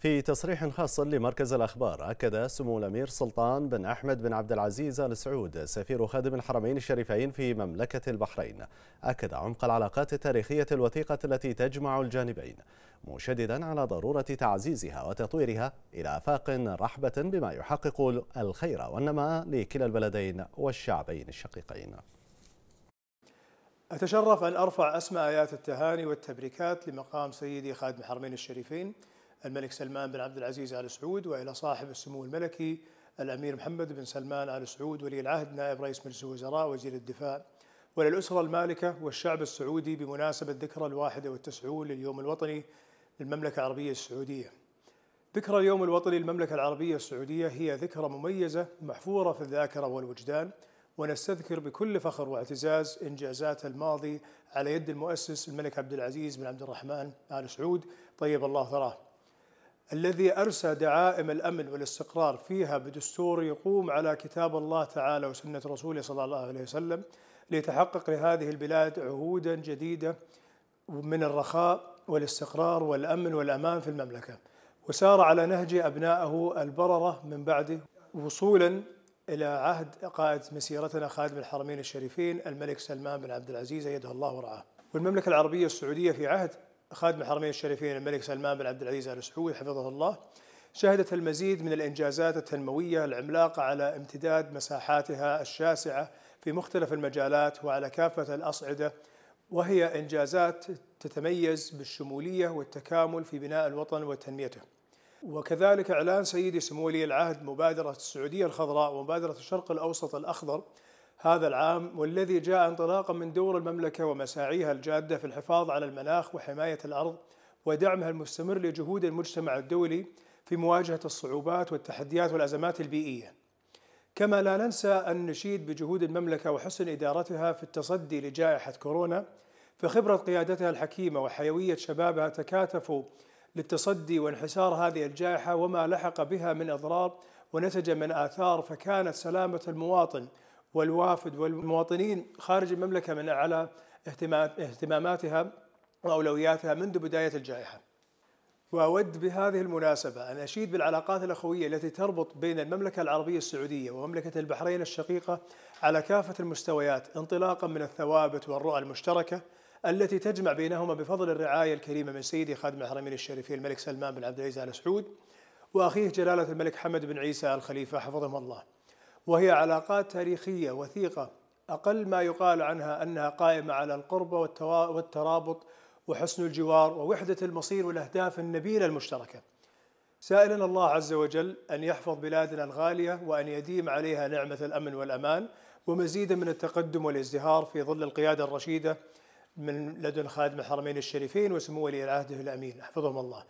في تصريح خاص لمركز الأخبار أكد سمو الأمير سلطان بن أحمد بن عبد العزيز آل سعود سفير خادم الحرمين الشريفين في مملكة البحرين أكد عمق العلاقات التاريخية الوثيقة التي تجمع الجانبين مشددا على ضرورة تعزيزها وتطويرها إلى آفاق رحبة بما يحقق الخير والنماء لكلا البلدين والشعبين الشقيقين أتشرف أن أرفع أسماء آيات التهاني والتبريكات لمقام سيدي خادم الحرمين الشريفين الملك سلمان بن عبد العزيز آل سعود وإلى صاحب السمو الملكي الأمير محمد بن سلمان آل سعود ولي العهد نائب رئيس مجلس الوزراء وزير الدفاع وللأسرة المالكة والشعب السعودي بمناسبة ذكرى الواحدة والتسعون لليوم الوطني للمملكة العربية السعودية ذكرى اليوم الوطني للمملكة العربية السعودية هي ذكرى مميزة محفورة في الذاكرة والوجدان ونستذكر بكل فخر واعتزاز إنجازات الماضي على يد المؤسس الملك عبد العزيز بن عبد الرحمن آل سعود طيب الله ثراه الذي أرسى دعائم الأمن والاستقرار فيها بدستور يقوم على كتاب الله تعالى وسنة رسوله صلى الله عليه وسلم ليتحقق لهذه البلاد عهودا جديدة من الرخاء والاستقرار والأمن والأمان في المملكة وسار على نهج أبنائه البررة من بعده وصولا إلى عهد قائد مسيرتنا خادم الحرمين الشريفين الملك سلمان بن عبد العزيز أيده الله ورعاه والمملكة العربية السعودية في عهد خادم الحرمين الشريفين الملك سلمان بن عبد العزيز ال سعود حفظه الله شهدت المزيد من الانجازات التنمويه العملاقه على امتداد مساحاتها الشاسعه في مختلف المجالات وعلى كافه الاصعده وهي انجازات تتميز بالشموليه والتكامل في بناء الوطن وتنميته. وكذلك اعلان سيدي سمو ولي العهد مبادره السعوديه الخضراء ومبادره الشرق الاوسط الاخضر هذا العام والذي جاء انطلاقا من دور المملكة ومساعيها الجادة في الحفاظ على المناخ وحماية الأرض ودعمها المستمر لجهود المجتمع الدولي في مواجهة الصعوبات والتحديات والأزمات البيئية كما لا ننسى أن نشيد بجهود المملكة وحسن إدارتها في التصدي لجائحة كورونا فخبرة قيادتها الحكيمة وحيوية شبابها تكاتفوا للتصدي وانحسار هذه الجائحة وما لحق بها من أضرار ونتج من آثار فكانت سلامة المواطن والوافد والمواطنين خارج المملكة من على اهتماماتها وأولوياتها منذ بداية الجائحة وأود بهذه المناسبة أن أشيد بالعلاقات الأخوية التي تربط بين المملكة العربية السعودية ومملكة البحرين الشقيقة على كافة المستويات انطلاقا من الثوابت والرؤى المشتركة التي تجمع بينهما بفضل الرعاية الكريمة من سيدي خادم الحرمين الشريفين الملك سلمان بن عبد العزيز آل سعود وأخيه جلالة الملك حمد بن عيسى الخليفة حفظهم الله وهي علاقات تاريخية وثيقة أقل ما يقال عنها أنها قائمة على القربة والترابط وحسن الجوار ووحدة المصير والأهداف النبيلة المشتركة سائلا الله عز وجل أن يحفظ بلادنا الغالية وأن يديم عليها نعمة الأمن والأمان ومزيدا من التقدم والازدهار في ظل القيادة الرشيدة من لدن خادم الحرمين الشريفين وسمو ولي العهد الأمين حفظهم الله